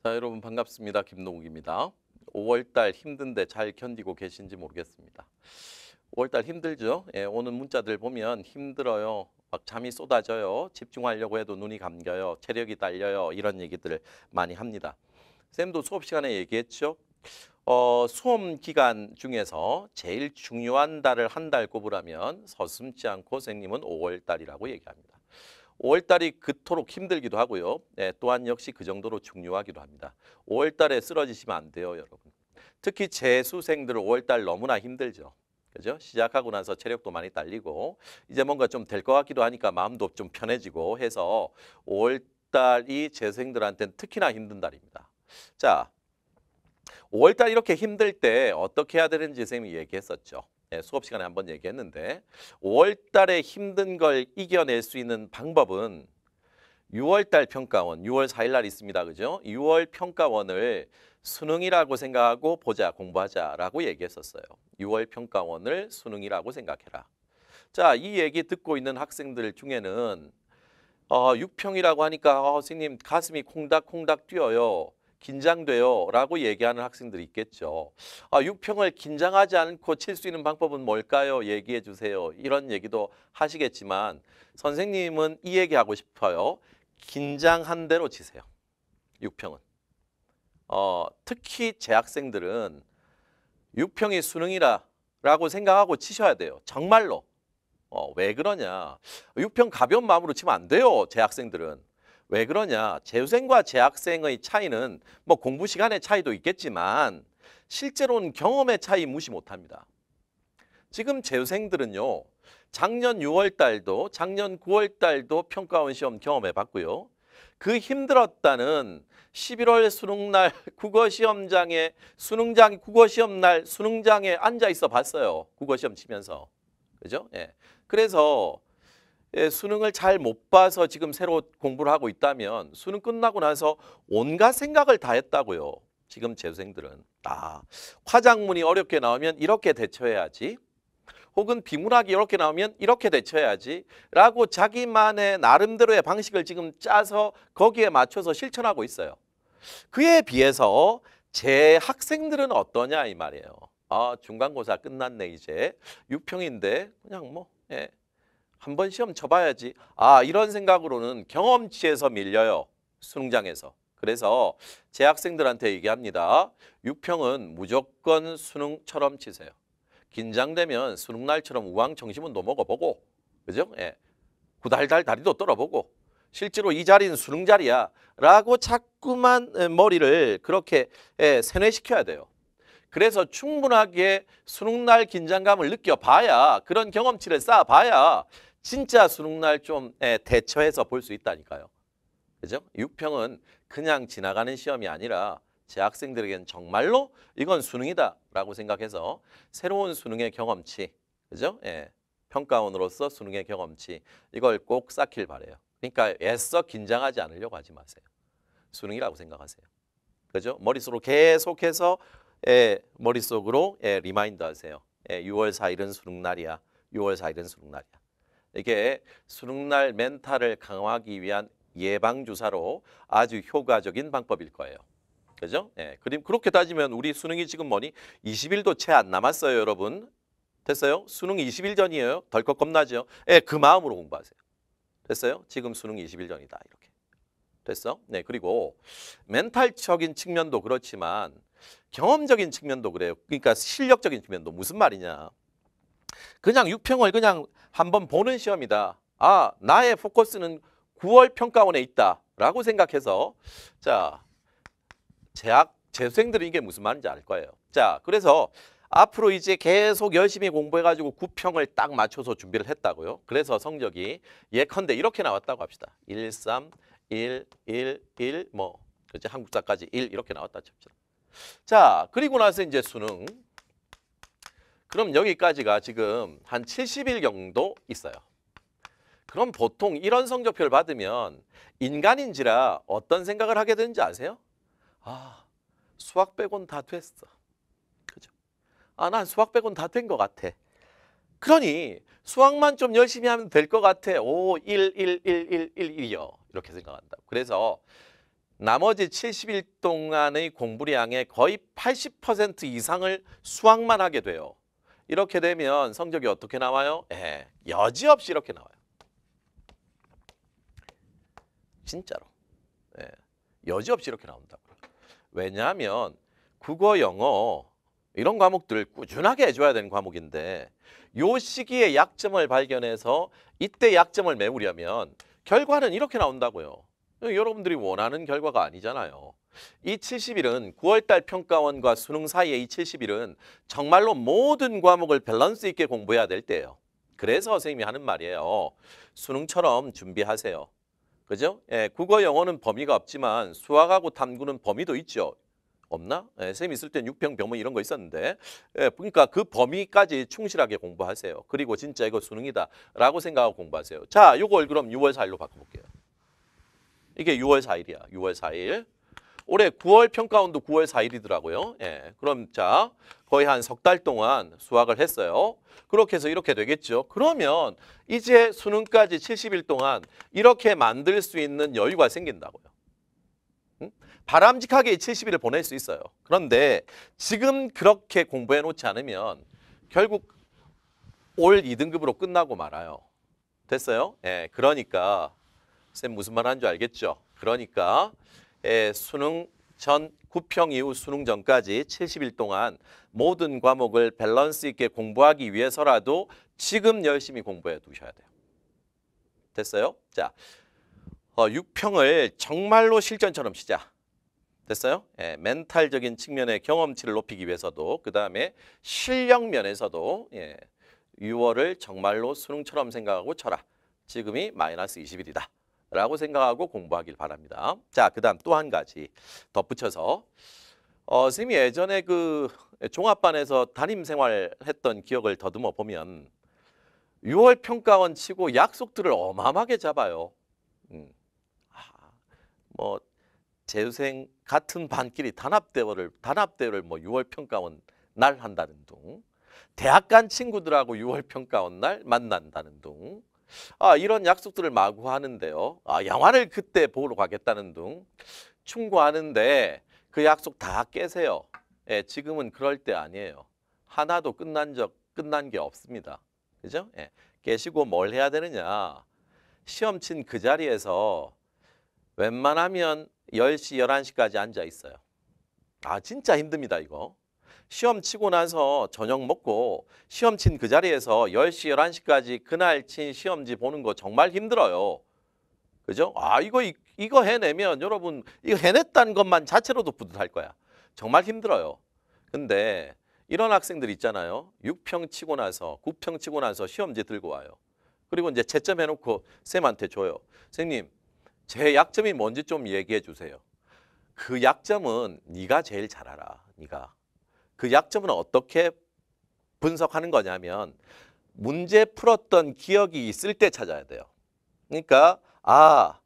자, 여러분 반갑습니다. 김동욱입니다. 5월달 힘든데 잘 견디고 계신지 모르겠습니다. 5월달 힘들죠? 예, 오는 문자들 보면 힘들어요. 막 잠이 쏟아져요. 집중하려고 해도 눈이 감겨요. 체력이 딸려요. 이런 얘기들을 많이 합니다. 쌤도 수업 시간에 얘기했죠. 어, 수험 기간 중에서 제일 중요한 달을 한 달 꼽으라면 서슴지 않고 선생님은 5월달이라고 얘기합니다. 5월달이 그토록 힘들기도 하고요. 예, 또한 역시 그 정도로 중요하기도 합니다. 5월달에 쓰러지시면 안 돼요, 여러분. 특히 재수생들 은 5월달 너무나 힘들죠. 그죠? 시작하고 나서 체력도 많이 딸리고 이제 뭔가 좀 될 것 같기도 하니까 마음도 좀 편해지고 해서 5월달이 재수생들한테는 특히나 힘든 달입니다. 자, 5월달 이렇게 힘들 때 어떻게 해야 되는지 선생님이 얘기했었죠. 예, 수업 시간에 한번 얘기했는데 5월 달에 힘든 걸 이겨낼 수 있는 방법은 6월 달 평가원, 6월 4일 날 있습니다. 그죠? 6월 평가원을 수능이라고 생각하고 보자, 공부하자라고 얘기했었어요. 6월 평가원을 수능이라고 생각해라. 자, 이 얘기 듣고 있는 학생들 중에는 어, 6평이라고 하니까 어, 선생님 가슴이 콩닥콩닥 뛰어요. 긴장돼요 라고 얘기하는 학생들이 있겠죠. 아, 6평을 긴장하지 않고 칠 수 있는 방법은 뭘까요? 얘기해 주세요. 이런 얘기도 하시겠지만 선생님은 이 얘기하고 싶어요. 긴장한 대로 치세요. 6평은. 어, 특히 재학생들은 6평이 수능이라 라 생각하고 치셔야 돼요. 정말로. 어, 왜 그러냐. 6평 가벼운 마음으로 치면 안 돼요. 재학생들은. 왜 그러냐? 재수생과 재학생의 차이는 뭐 공부 시간의 차이도 있겠지만 실제로는 경험의 차이 무시 못합니다. 지금 재수생들은요. 작년 6월 달도 작년 9월 달도 평가원 시험 경험해 봤고요. 그 힘들었다는 11월 수능날 국어시험장에 수능장 국어시험날 수능장에 앉아 있어 봤어요. 국어시험 치면서. 그죠? 예. 그래서 예, 수능을 잘 못 봐서 지금 새로 공부를 하고 있다면 수능 끝나고 나서 온갖 생각을 다 했다고요. 지금 재수생들은 아 화장문이 어렵게 나오면 이렇게 대처해야지 혹은 비문학이 이렇게 나오면 이렇게 대처해야지 라고 자기만의 나름대로의 방식을 지금 짜서 거기에 맞춰서 실천하고 있어요. 그에 비해서 제 학생들은 어떠냐 이 말이에요. 아 중간고사 끝났네 이제 6평인데 그냥 뭐 예, 한번 시험 쳐봐야지. 아 이런 생각으로는 경험치에서 밀려요. 수능장에서. 그래서 제 학생들한테 얘기합니다. 유평은 무조건 수능처럼 치세요. 긴장되면 수능 날처럼 우왕 정심은 도먹어보고 그죠? 예. 구달달 다리도 떨어보고 실제로 이 자리는 수능 자리야 라고 자꾸만 머리를 그렇게 예, 세뇌시켜야 돼요. 그래서 충분하게 수능날 긴장감을 느껴봐야 그런 경험치를 쌓아봐야 진짜 수능날 좀 예, 대처해서 볼 수 있다니까요. 그죠? 6평은 그냥 지나가는 시험이 아니라 제 학생들에겐 정말로 이건 수능이다라고 생각해서 새로운 수능의 경험치, 그죠? 예, 평가원으로서 수능의 경험치 이걸 꼭 쌓길 바래요. 그러니까 애써 긴장하지 않으려고 하지 마세요. 수능이라고 생각하세요. 그죠? 머릿속으로 계속해서 예, 머릿속으로 예, 리마인드 하세요. 예, 6월 4일은 수능날이야. 6월 4일은 수능날이야. 이게 수능날 멘탈을 강화하기 위한 예방주사로 아주 효과적인 방법일 거예요. 그죠? 예, 그림 그렇게 따지면 우리 수능이 지금 뭐니? 20일도 채 안 남았어요, 여러분. 됐어요? 수능 20일 전이에요. 덜컥 겁나죠? 예, 그 마음으로 공부하세요. 됐어요? 지금 수능 20일 전이다. 이렇게. 됐어? 네, 그리고 멘탈적인 측면도 그렇지만 경험적인 측면도 그래요. 그러니까 실력적인 측면도 무슨 말이냐? 그냥 6평을 그냥 한번 보는 시험이다. 아, 나의 포커스는 9월 평가원에 있다. 라고 생각해서 자, 재학 재수생들은 이게 무슨 말인지 알 거예요. 자, 그래서 앞으로 이제 계속 열심히 공부해가지고 9평을 딱 맞춰서 준비를 했다고요. 그래서 성적이 예컨대 이렇게 나왔다고 합시다. 1, 3, 1, 1, 1, 뭐, 그치? 한국사까지 1 이렇게 나왔다 자, 그리고 나서 이제 수능. 그럼 여기까지가 지금 한 70일 정도 있어요. 그럼 보통 이런 성적표를 받으면 인간인지라 어떤 생각을 하게 되는지 아세요? 아, 수학 빼곤 다 됐어. 그죠? 아, 난 수학 빼곤 다된 것 같아. 그러니 수학만 좀 열심히 하면 될 것 같아. 오, 1, 1, 1, 1, 1, 1이요. 이렇게 생각한다. 그래서 나머지 70일 동안의 공부량의 거의 80% 이상을 수학만 하게 돼요. 이렇게 되면 성적이 어떻게 나와요? 예, 여지없이 이렇게 나와요. 진짜로. 예, 여지없이 이렇게 나온다고. 왜냐하면 국어, 영어 이런 과목들 꾸준하게 해줘야 되는 과목인데 요 시기에 약점을 발견해서 이때 약점을 메우려면 결과는 이렇게 나온다고요. 여러분들이 원하는 결과가 아니잖아요. 이 70일은 9월달 평가원과 수능 사이에이 70일은 정말로 모든 과목을 밸런스 있게 공부해야 될 때예요. 그래서 선생님이 하는 말이에요. 수능처럼 준비하세요. 그죠? 예, 국어 영어는 범위가 없지만 수학하고 탐구는 범위도 있죠. 없나? 예, 선생님 있을 땐6평병원 이런 거 있었는데 예, 그러니까 그 범위까지 충실하게 공부하세요. 그리고 진짜 이거 수능이다 라고 생각하고 공부하세요. 자, 이걸 그럼 6월 4일로 바꿔볼게요. 이게 6월 4일이야. 6월 4일. 올해 9월 평가원도 9월 4일이더라고요. 예. 그럼 자, 거의 한 석 달 동안 수학을 했어요. 그렇게 해서 이렇게 되겠죠. 그러면 이제 수능까지 70일 동안 이렇게 만들 수 있는 여유가 생긴다고요. 바람직하게 70일을 보낼 수 있어요. 그런데 지금 그렇게 공부해 놓지 않으면 결국 올 2등급으로 끝나고 말아요. 됐어요? 예, 그러니까 쌤 무슨 말 하는 줄 알겠죠? 그러니까 예, 수능 전 9평 이후 수능 전까지 70일 동안 모든 과목을 밸런스 있게 공부하기 위해서라도 지금 열심히 공부해 두셔야 돼요. 됐어요? 자, 어, 6평을 정말로 실전처럼 시작. 됐어요? 예, 멘탈적인 측면의 경험치를 높이기 위해서도 그 다음에 실력 면에서도 예, 6월을 정말로 수능처럼 생각하고 쳐라. 지금이 마이너스 20일이다. 라고 생각하고 공부하길 바랍니다. 자, 그 다음 또 한 가지 덧붙여서 어, 선생님이 예전에 그 종합반에서 담임생활 했던 기억을 더듬어 보면 6월 평가원 치고 약속들을 어마어마하게 잡아요. 음. 아, 뭐 재수생 같은 반끼리 단합대회를 단합대회를 뭐 6월 평가원 날 한다는 둥 대학 간 친구들하고 6월 평가원 날 만난다는 둥 아, 이런 약속들을 마구 하는데요. 아, 양화를 그때 보러 가겠다는 둥 충고하는데 그 약속 다 깨세요. 예, 지금은 그럴 때 아니에요. 하나도 끝난 적 끝난 게 없습니다. 그죠? 예, 깨시고 뭘 해야 되느냐? 시험 친 그 자리에서 웬만하면 10시, 11시까지 앉아 있어요. 아, 진짜 힘듭니다, 이거. 시험 치고 나서 저녁 먹고 시험 친 그 자리에서 10시, 11시까지 그날 친 시험지 보는 거 정말 힘들어요. 그죠? 아, 이거, 이, 거 해내면 여러분, 이거 해냈다는 것만 자체로도 뿌듯할 거야. 정말 힘들어요. 근데 이런 학생들 있잖아요. 6평 치고 나서, 9평 치고 나서 시험지 들고 와요. 그리고 이제 채점 해놓고 쌤한테 줘요. 선생님, 제 약점이 뭔지 좀 얘기해 주세요. 그 약점은 네가 제일 잘 알아. 네가. 그 약점은 어떻게 분석하는 거냐면 문제 풀었던 기억이 있을 때 찾아야 돼요. 그러니까 아,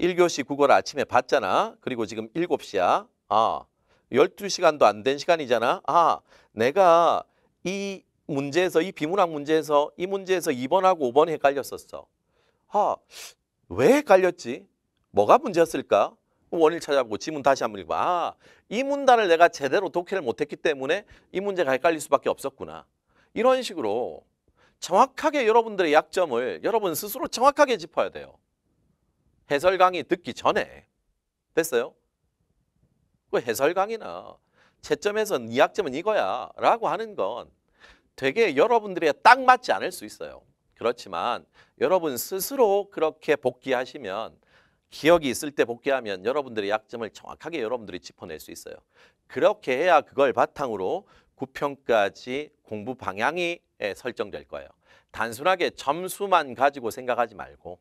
1교시 국어를 아침에 봤잖아. 그리고 지금 7시야. 아, 12시간도 안 된 시간이잖아. 아, 내가 이 문제에서 이 비문학 문제에서 이 문제에서 2번하고 5번 헷갈렸었어. 아, 왜 헷갈렸지? 뭐가 문제였을까? 원인을 찾아보고 지문 다시 한번 읽어 아, 이 문단을 내가 제대로 독해를 못했기 때문에 이 문제가 헷갈릴 수밖에 없었구나. 이런 식으로 정확하게 여러분들의 약점을 여러분 스스로 정확하게 짚어야 돼요. 해설 강의 듣기 전에. 됐어요? 그 해설 강의나 채점에선 이 약점은 이거야 라고 하는 건 되게 여러분들이 딱 맞지 않을 수 있어요. 그렇지만 여러분 스스로 그렇게 복귀하시면 기억이 있을 때 복귀하면 여러분들의 약점을 정확하게 여러분들이 짚어낼 수 있어요. 그렇게 해야 그걸 바탕으로 9평까지 공부 방향이 설정될 거예요. 단순하게 점수만 가지고 생각하지 말고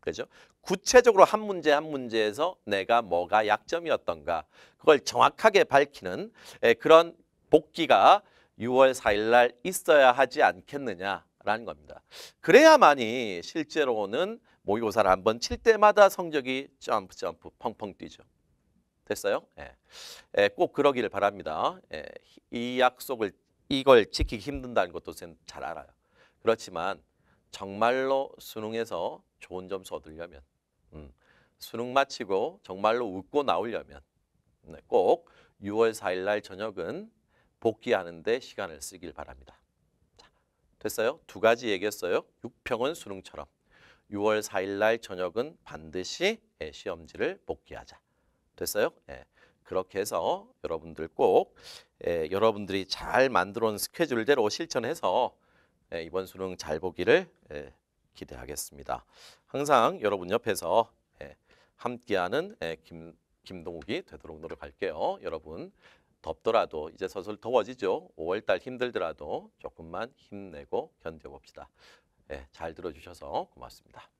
그죠? 구체적으로 한 문제 한 문제에서 내가 뭐가 약점이었던가 그걸 정확하게 밝히는 그런 복귀가 6월 4일 날 있어야 하지 않겠느냐라는 겁니다. 그래야만이 실제로는 모의고사를 한 번 칠 때마다 성적이 점프 점프 펑펑 뛰죠. 됐어요? 예. 예꼭 그러기를 바랍니다. 예, 이 약속을 이걸 지키기 힘든다는 것도 잘 알아요. 그렇지만 정말로 수능에서 좋은 점수 얻으려면 음, 수능 마치고 정말로 웃고 나오려면 네, 꼭 6월 4일 날 저녁은 복귀하는 데 시간을 쓰길 바랍니다. 자, 됐어요? 두 가지 얘기했어요. 육평은 수능처럼. 6월 4일 날 저녁은 반드시 예, 시험지를 복귀하자. 됐어요? 예. 그렇게 해서 여러분들 꼭 예, 여러분들이 잘 만들어 놓 스케줄대로 실천해서 예, 이번 수능 잘 보기를 예, 기대하겠습니다. 항상 여러분 옆에서 예, 함께하는 예, 김, 김동욱이 되도록 노력할게요. 여러분 덥더라도 이제 서서히 더워지죠. 5월달 힘들더라도 조금만 힘내고 견뎌봅시다. 네, 잘 들어주셔서 고맙습니다.